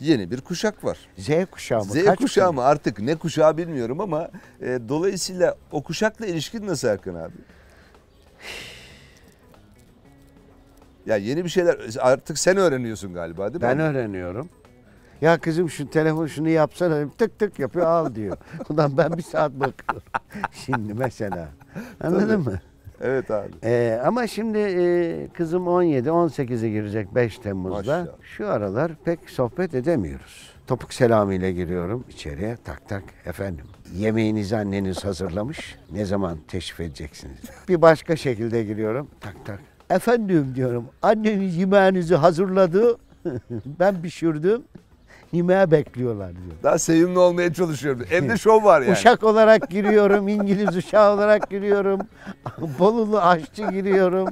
yeni bir kuşak var. Z kuşağı mı? Z Kaç kuşağı mı artık ne kuşağı bilmiyorum ama e, dolayısıyla o kuşakla ilişkin nasıl Erkan abi? Ya yeni bir şeyler artık sen öğreniyorsun galiba değil mi? Ben öğreniyorum. Ya kızım şu telefon şunu yapsana tık tık yapıyor al diyor. Ulan ben bir saat bakıyorum. Şimdi mesela anladın Tabii. mı? Evet abi. Ee, ama şimdi e, kızım 17-18'e girecek 5 Temmuz'da. Maşallah. Şu aralar pek sohbet edemiyoruz. Topuk selamıyla giriyorum içeriye. Tak tak efendim. Yemeğinizi anneniz hazırlamış. Ne zaman teşrif edeceksiniz? Bir başka şekilde giriyorum. Tak tak. Efendim diyorum. Anneniz yemeğinizi hazırladı. ben pişirdim. Nimea bekliyorlar diyor. Daha sevimli olmaya çalışıyorum. Evde şov var yani. Uşak olarak giriyorum, İngiliz uşağı olarak giriyorum. Bolulu aşçı giriyorum.